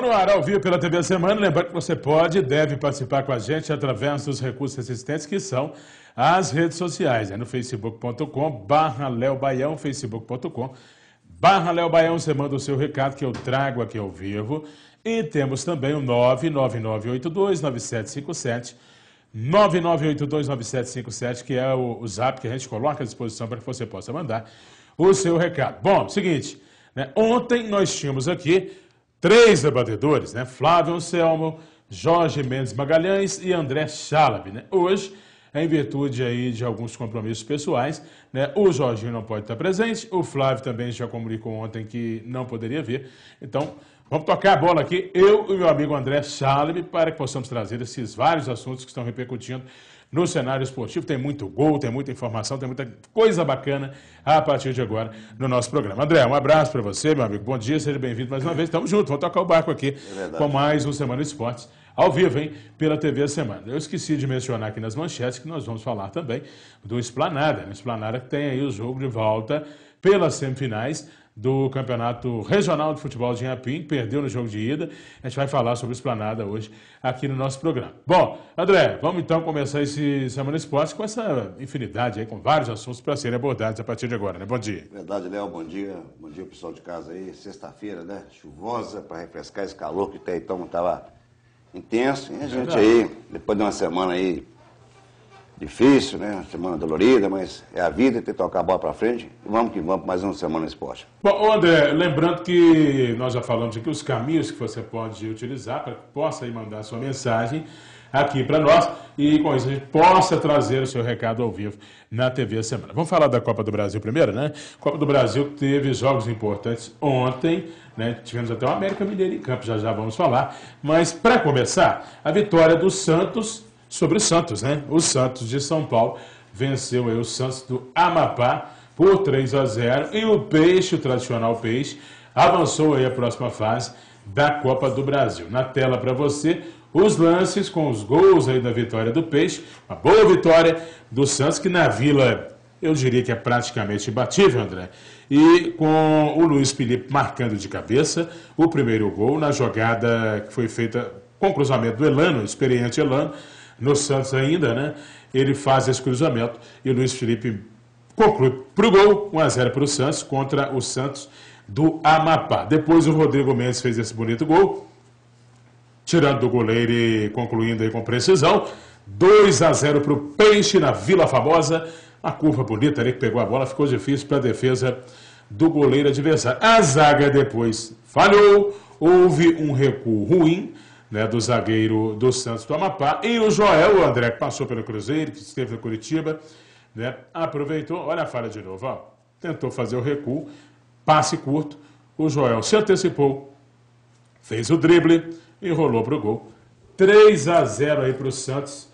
no ar ao vivo pela TV Semana. Lembrando que você pode e deve participar com a gente através dos recursos existentes, que são as redes sociais. É no facebook.com barra leobaião, facebook.com barra leobaião. Você manda o seu recado que eu trago aqui ao vivo. E temos também o 999829757, 998299757, que é o, o zap que a gente coloca à disposição para que você possa mandar o seu recado. Bom, seguinte, né? ontem nós tínhamos aqui Três debatedores, né? Flávio Anselmo, Jorge Mendes Magalhães e André Chalab. Né? Hoje, em virtude aí de alguns compromissos pessoais, né? o Jorginho não pode estar presente, o Flávio também já comunicou ontem que não poderia vir. Então, vamos tocar a bola aqui, eu e meu amigo André Chalab, para que possamos trazer esses vários assuntos que estão repercutindo no cenário esportivo. Tem muito gol, tem muita informação, tem muita coisa bacana a partir de agora no nosso programa. André, um abraço para você, meu amigo. Bom dia, seja bem-vindo mais uma vez. Estamos juntos. vamos tocar o barco aqui é com mais um Semana Esportes ao vivo, hein? Pela TV Semana. Eu esqueci de mencionar aqui nas manchetes que nós vamos falar também do Esplanada. No Esplanada tem aí o jogo de volta pelas semifinais do Campeonato Regional de Futebol de Inhapim, perdeu no jogo de ida. A gente vai falar sobre Esplanada hoje aqui no nosso programa. Bom, André, vamos então começar esse Semana Esporte com essa infinidade aí, com vários assuntos para serem abordados a partir de agora, né? Bom dia. Verdade, Léo, bom dia. Bom dia, pessoal de casa aí. Sexta-feira, né? Chuvosa, para refrescar esse calor que até então estava intenso. E a é gente Verdade. aí, depois de uma semana aí difícil, né? Uma semana dolorida, mas é a vida, tem que tocar a bola para frente. Vamos que vamos, mais uma semana no esporte. Bom, André, lembrando que nós já falamos aqui os caminhos que você pode utilizar para que possa mandar sua mensagem aqui para nós e com isso a gente possa trazer o seu recado ao vivo na TV Semana. Vamos falar da Copa do Brasil primeiro, né? Copa do Brasil teve jogos importantes ontem, né? Tivemos até o América Mineiro em campo, já já vamos falar. Mas para começar, a vitória do Santos sobre o Santos, né? O Santos de São Paulo venceu aí o Santos do Amapá por 3 a 0 e o Peixe, o tradicional Peixe, avançou aí a próxima fase da Copa do Brasil. Na tela para você, os lances com os gols aí da vitória do Peixe, uma boa vitória do Santos que na Vila eu diria que é praticamente imbatível, André. E com o Luiz Felipe marcando de cabeça o primeiro gol na jogada que foi feita com o cruzamento do Elano, experiente Elano, no Santos ainda, né? Ele faz esse cruzamento e o Luiz Felipe conclui para o gol, 1 a 0 para o Santos contra o Santos do Amapá. Depois o Rodrigo Mendes fez esse bonito gol, tirando do goleiro e concluindo aí com precisão. 2 a 0 para o Peixe na Vila Famosa. Uma curva bonita ali que pegou a bola, ficou difícil para a defesa do goleiro adversário. A zaga depois falhou, houve um recuo ruim né, do zagueiro do Santos do Amapá. E o Joel, o André, que passou pelo Cruzeiro, que esteve no Curitiba, né, aproveitou, olha a falha de novo, ó, tentou fazer o recuo, passe curto, o Joel se antecipou, fez o drible e rolou para o gol. 3 a 0 aí para o Santos.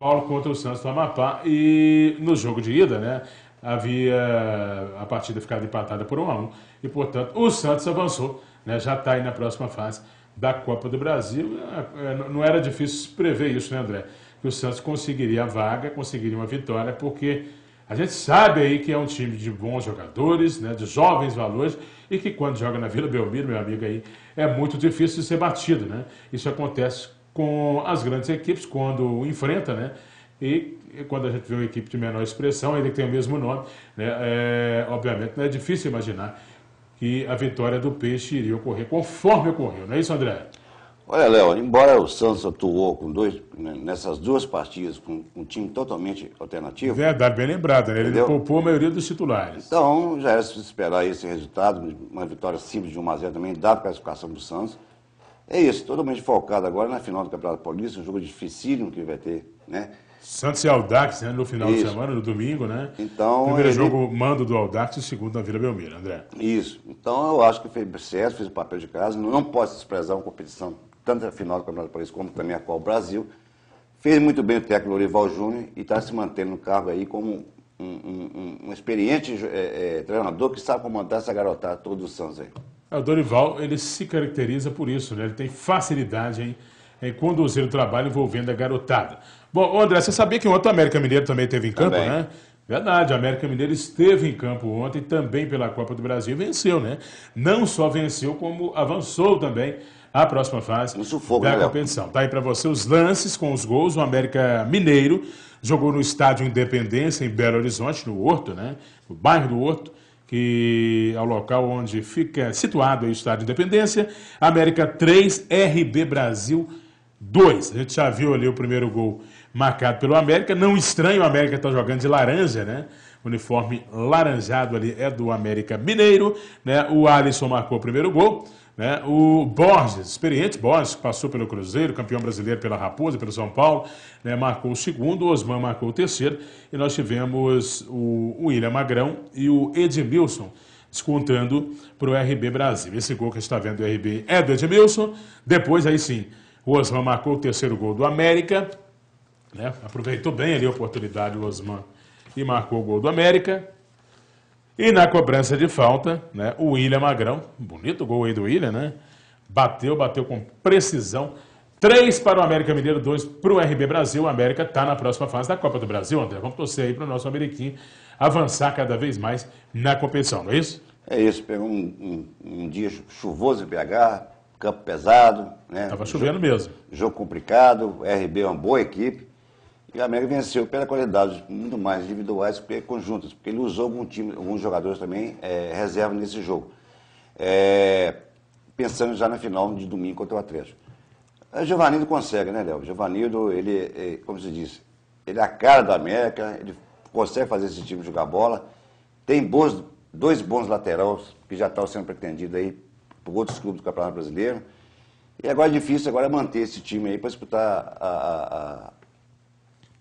Paulo contra o Santos do Amapá. E no jogo de ida, né? Havia a partida ficada empatada por 1 a 1 e portanto o Santos avançou, né? Já está aí na próxima fase da Copa do Brasil, é, é, não era difícil prever isso, né, André? Que o Santos conseguiria a vaga, conseguiria uma vitória, porque a gente sabe aí que é um time de bons jogadores, né, de jovens valores, e que quando joga na Vila Belmiro, meu amigo aí, é muito difícil de ser batido, né? Isso acontece com as grandes equipes quando enfrenta, né? E quando a gente vê uma equipe de menor expressão, ainda que tem o mesmo nome, né? É, obviamente não é difícil imaginar que a vitória do Peixe iria ocorrer conforme ocorreu, não é isso, André? Olha, Léo, embora o Santos atuou com dois, né, nessas duas partidas com um time totalmente alternativo. Verdade, bem lembrado, né? Ele poupou a maioria dos titulares. Então, já era se esperar esse resultado, uma vitória simples de 1x0 também, dada a classificação do Santos. É isso, totalmente focado agora na final do Campeonato Paulista, um jogo dificílimo que vai ter, né? Santos e Aldax, né, no final Isso. de semana, no domingo, né? Então, Primeiro ele... jogo, mando do Aldax e o segundo na Vila Belmiro, André. Isso. Então, eu acho que fez certo, fez o papel de casa. Não posso desprezar uma competição, tanto a final do Campeonato Paulista como também a Copa Brasil. Fez muito bem o técnico Lorival Júnior e está se mantendo no cargo aí como um, um, um, um experiente é, é, treinador que sabe comandar essa garotada todo o Santos aí. O Dorival, ele se caracteriza por isso, né? Ele tem facilidade em em conduzir o trabalho envolvendo a garotada. Bom, André, você sabia que ontem o América Mineiro também esteve em campo, também. né? Verdade, a América Mineiro esteve em campo ontem também pela Copa do Brasil e venceu, né? Não só venceu, como avançou também a próxima fase sufoco, da né, competição. Tá aí para você os lances com os gols. O América Mineiro jogou no estádio Independência, em Belo Horizonte, no Horto, né? No bairro do Horto que é o local onde fica situado o Estádio Independência, América 3, RB Brasil 2. A gente já viu ali o primeiro gol marcado pelo América. Não estranho, o América está jogando de laranja, né? uniforme laranjado ali é do América Mineiro, né? O Alisson marcou o primeiro gol. Né? O Borges, experiente Borges, que passou pelo Cruzeiro, campeão brasileiro pela Raposa, pelo São Paulo, né? marcou o segundo, o Osman marcou o terceiro, e nós tivemos o William Magrão e o Edmilson descontando para o RB Brasil. Esse gol que a gente está vendo do RB é do Edmilson, depois aí sim, o Osman marcou o terceiro gol do América, né? aproveitou bem ali a oportunidade o Osman e marcou o gol do América. E na cobrança de falta, né, o William Magrão, bonito gol aí do William, né? Bateu, bateu com precisão. Três para o América Mineiro, dois para o RB Brasil. O América está na próxima fase da Copa do Brasil, André. Vamos torcer aí para o nosso Ameriquinho avançar cada vez mais na competição, não é isso? É isso, pegou um, um, um dia chuvoso em BH, campo pesado. Né? Tava chovendo jogo, mesmo. Jogo complicado, o RB é uma boa equipe. E o América venceu pela qualidade, muito mais individuais que conjuntas, porque ele usou algum time, alguns jogadores também é, reserva nesse jogo. É, pensando já na final de domingo contra o Atlético. O Giovanildo consegue, né, Léo? O Giovanildo, ele, é, como se diz, ele é a cara do América, ele consegue fazer esse time jogar bola. Tem bons, dois bons laterais que já estão sendo pretendidos aí por outros clubes do Campeonato Brasileiro. E agora é difícil agora manter esse time aí para disputar a, a, a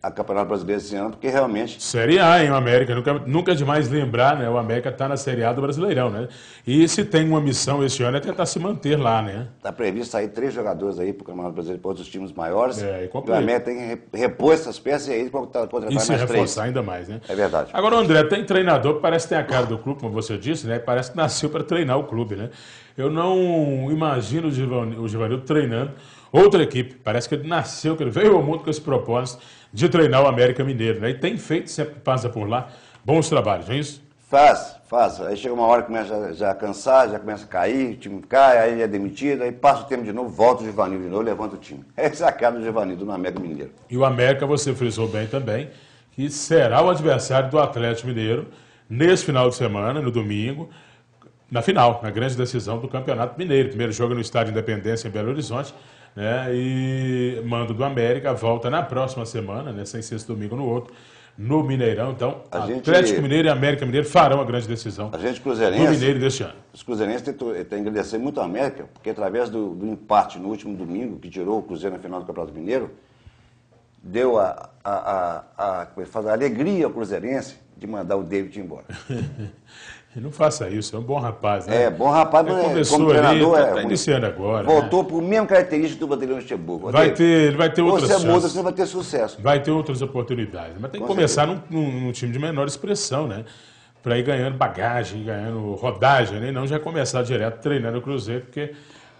a Campeonato Brasileiro esse ano, porque realmente. Série A, hein, o América. Nunca, nunca é demais lembrar, né? O América está na Série A do Brasileirão, né? E se tem uma missão esse ano é tentar se manter lá, né? Está previsto sair três jogadores aí para o Campeonato Brasileiro, para outros times maiores. É, é e, o América tem que repor essas peças e aí contratar e se reforçar três. ainda mais, né? É verdade. Agora, André, tem treinador que parece que tem a cara do clube, como você disse, né? Parece que nasceu para treinar o clube, né? Eu não imagino o Givanildo treinando outra equipe. Parece que ele nasceu, que ele veio ao mundo com esse propósito de treinar o América Mineiro. Né? E tem feito, sempre passa por lá, bons trabalhos, não é isso? Faz, faz. Aí chega uma hora que começa já a cansar, já começa a cair, o time cai, aí é demitido, aí passa o tempo de novo, volta o Givanildo de novo, levanta o time. Essa é a cara do Givanildo no América Mineiro. E o América, você frisou bem também, que será o adversário do Atlético Mineiro nesse final de semana, no domingo, na final, na grande decisão do Campeonato Mineiro. Primeiro jogo no Estádio Independência em Belo Horizonte, né? E mando do América volta na próxima semana, né? Sem sexto domingo no outro, no Mineirão. Então, a Atlético Mineiro e América Mineiro farão a grande decisão. A gente cruzeirense. No Mineiro deste ano. Os cruzeirenses eh, têm, que agradecer muito a América, porque através do, do, empate no último domingo que tirou o Cruzeiro na final do Campeonato Mineiro, deu a, a, a, a, é a alegria ao cruzeirense de mandar o David embora. não faça isso, é um bom rapaz, né? É, bom rapaz, ele é começou como tá treinador, ali, está é, tá iniciando agora. Né? Voltou né? para o mesmo característica do Batalhão Luxemburgo. Vai ter, ele vai ter outras você chances. Muda, você vai ter sucesso. Vai ter outras oportunidades. Mas tem Com que começar num, num, num, time de menor expressão, né? Para ir ganhando bagagem, ganhando rodagem, né? E não já começar direto treinando o Cruzeiro, porque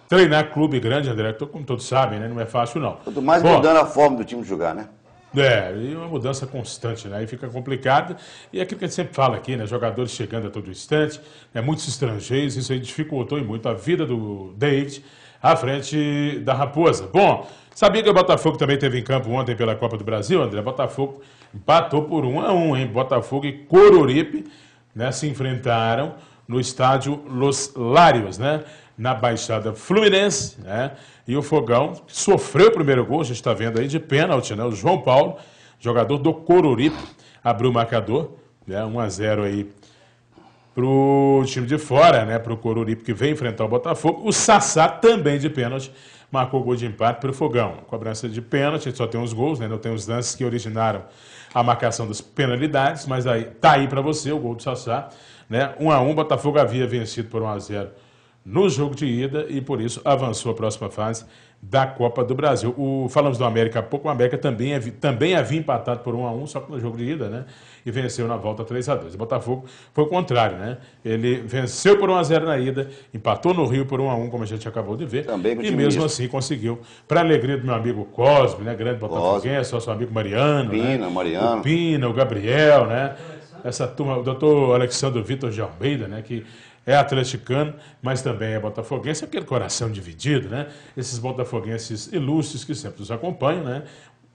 treinar clube grande, André, como todos sabem, né? Não é fácil, não. Quanto mais Bom, mudando a forma do time jogar, né? É, e uma mudança constante, né? E fica complicado. E é aquilo que a gente sempre fala aqui, né? Jogadores chegando a todo instante, né? muitos estrangeiros, isso aí dificultou e muito a vida do David à frente da Raposa. Bom, sabia que o Botafogo também teve em campo ontem pela Copa do Brasil, André? Botafogo empatou por 1 um a 1 um, hein? Botafogo e Coruripe né, se enfrentaram no estádio Los Lários, né? na Baixada Fluminense, né? E o Fogão sofreu o primeiro gol, a gente está vendo aí, de pênalti, né? O João Paulo, jogador do Coruripe, abriu o marcador, né? 1 a 0 aí pro time de fora, né? Pro Coruripe que vem enfrentar o Botafogo. O Sassá também de pênalti marcou gol de empate para o Fogão. Cobrança de pênalti, só tem uns gols, né? Não tem os lances que originaram a marcação das penalidades, mas aí tá aí para você o gol do Sassá, né? 1 a 1, Botafogo havia vencido por 1 a 0 no jogo de ida e, por isso, avançou à próxima fase da Copa do Brasil. O, falamos do América há pouco, o América também, é também havia empatado por 1 a 1 só que no jogo de ida, né? E venceu na volta 3 a 2 O Botafogo foi o contrário, né? Ele venceu por 1 a 0 na ida, empatou no Rio por 1 a 1 como a gente acabou de ver. Também e mesmo assim conseguiu, para alegria do meu amigo Cosme, né? Grande botafoguense, só nosso amigo Mariano. Né? Pina, né? Mariano. O Pina, o Gabriel, né? Essa turma, o doutor Alexandre Vitor de Almeida, né? Que é atleticano, mas também é botafoguense, aquele coração dividido, né? Esses botafoguenses ilustres que sempre nos acompanham, né?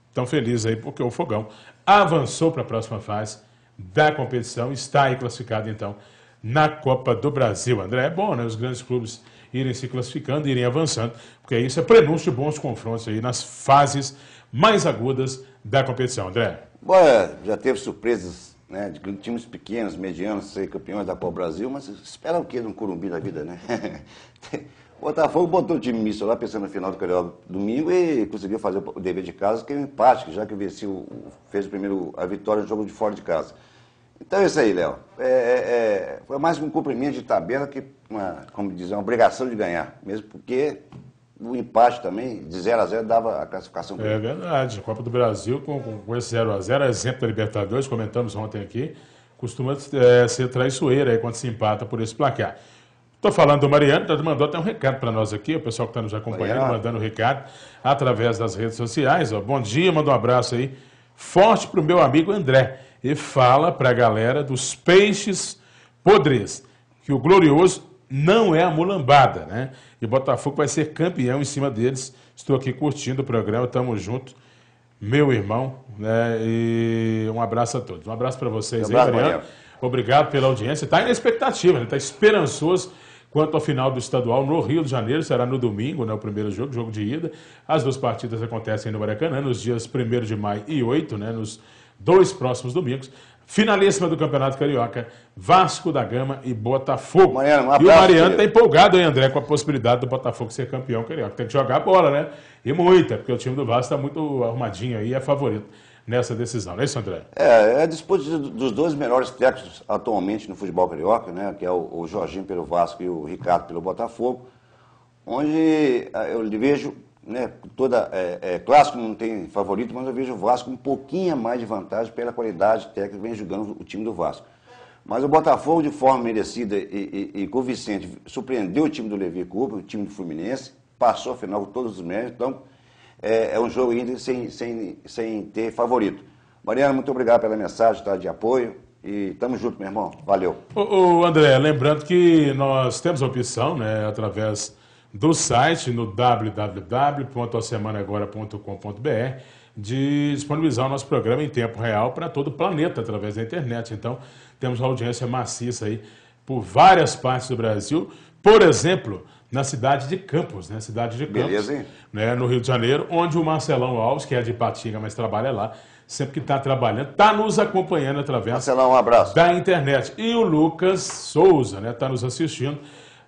Estão felizes aí porque o Fogão avançou para a próxima fase da competição, está aí classificado então na Copa do Brasil. André, é bom, né? Os grandes clubes irem se classificando, irem avançando, porque isso é prenúncio de bons confrontos aí nas fases mais agudas da competição. André? Bom, é, já teve surpresas né? De times pequenos, medianos, ser campeões da Copa Brasil, mas espera o quê de um Curumbi da vida, né? o Botafogo botou o time misto lá, pensando no final do Carioca domingo, e conseguiu fazer o dever de casa, que é um empate, já que venceu, fez o primeiro, a vitória no jogo de fora de casa. Então é isso aí, Léo. É, é, é foi mais um cumprimento de tabela que, uma, como dizer, uma obrigação de ganhar, mesmo porque o empate também, de 0 a 0 dava a classificação. É verdade. Copa do Brasil, com, com esse 0 a 0 é exemplo da Libertadores, comentamos ontem aqui, costuma é, ser traiçoeira aí, quando se empata por esse placar. Estou falando do Mariano, tá, mandou até um recado para nós aqui, o pessoal que está nos acompanhando, Mariano. mandando o recado através das redes sociais. Ó. Bom dia, manda um abraço aí forte para o meu amigo André. E fala para a galera dos peixes podres que o glorioso não é a mulambada, né? E o Botafogo vai ser campeão em cima deles. Estou aqui curtindo o programa, tamo junto. Meu irmão, né? E um abraço a todos. Um abraço para vocês um abraço, aí, Obrigado pela audiência. Está na expectativa, está né? esperançoso quanto ao final do estadual no Rio de Janeiro. Será no domingo, né, o primeiro jogo, jogo de ida. As duas partidas acontecem no Maracanã, nos dias 1 de maio e 8, né, nos dois próximos domingos. Finalíssima do Campeonato Carioca, Vasco da Gama e Botafogo. Mariano, um abraço, e o Mariano está empolgado, hein, André, com a possibilidade do Botafogo ser campeão carioca. Tem que jogar a bola, né? E muita, porque o time do Vasco está muito arrumadinho aí, é favorito nessa decisão, não é isso, André? É, é a disputa dos dois melhores técnicos atualmente no futebol carioca, né? Que é o, o Jorginho pelo Vasco e o Ricardo pelo Botafogo, onde eh, eu vejo né, toda, é, é, clássico não tem favorito, mas eu vejo o Vasco um pouquinho mais de vantagem pela qualidade técnica que vem jogando o time do Vasco. Mas o Botafogo, de forma merecida e, e, e convincente, surpreendeu o time do Levi Cup o time do Fluminense, passou a final com todos os méritos, então é, é, um jogo ainda sem, sem, sem ter favorito. Mariano, muito obrigado pela mensagem tá, de apoio. E tamo junto, meu irmão. Valeu. O, André, lembrando que nós temos a opção, né, através do site no www.asemanagora.com.br de disponibilizar o nosso programa em tempo real para todo o planeta através da internet. Então, temos uma audiência maciça aí por várias partes do Brasil. Por exemplo, na cidade de Campos, né? Cidade de Campos, Beleza, hein? Né? no Rio de Janeiro, onde o Marcelão Alves, que é de Patinga, mas trabalha lá, sempre que está trabalhando, está nos acompanhando através Marcelão, um abraço. da internet. E o Lucas Souza, né? Está nos assistindo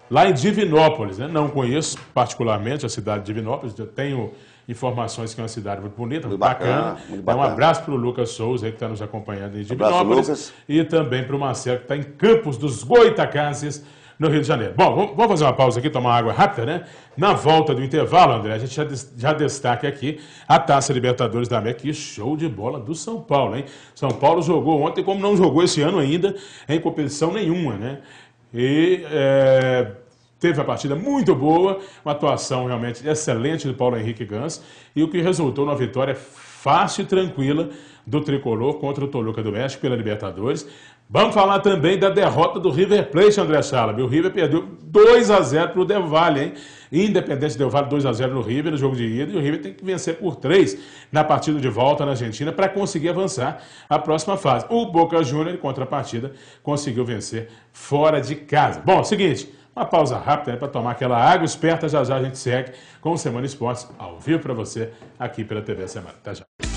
lá em Divinópolis. Né? Não conheço particularmente a cidade de Divinópolis, eu tenho informações que é uma cidade muito bonita, muito, bacana. bacana. Muito então, bacana. Um abraço para o Lucas Souza, que está nos acompanhando em Divinópolis. Abraço, e também para o Marcelo, que está em Campos dos Goitacazes, no Rio de Janeiro. Bom, vamos fazer uma pausa aqui, tomar água rápida, né? Na volta do intervalo, André, a gente já, já destaca aqui a Taça Libertadores da América. Que show de bola do São Paulo, hein? São Paulo jogou ontem, como não jogou esse ano ainda, em competição nenhuma, né? E é, teve a partida muito boa, uma atuação realmente excelente do Paulo Henrique Gans, e o que resultou numa vitória fácil e tranquila do Tricolor contra o Toluca do México pela Libertadores. Vamos falar também da derrota do River Plate, André Salab. O River perdeu 2 a 0 para o Del Valle, hein? Independente Del Valle 2 a 0 no River no jogo de ida, e o River tem que vencer por 3 na partida de volta na Argentina para conseguir avançar à próxima fase. O Boca Júnior, em contrapartida, conseguiu vencer fora de casa. Bom, seguinte, uma pausa rápida né, para tomar aquela água esperta, já já a gente segue com o Semana Esportes ao vivo para você aqui pela TV Semana. Tá já.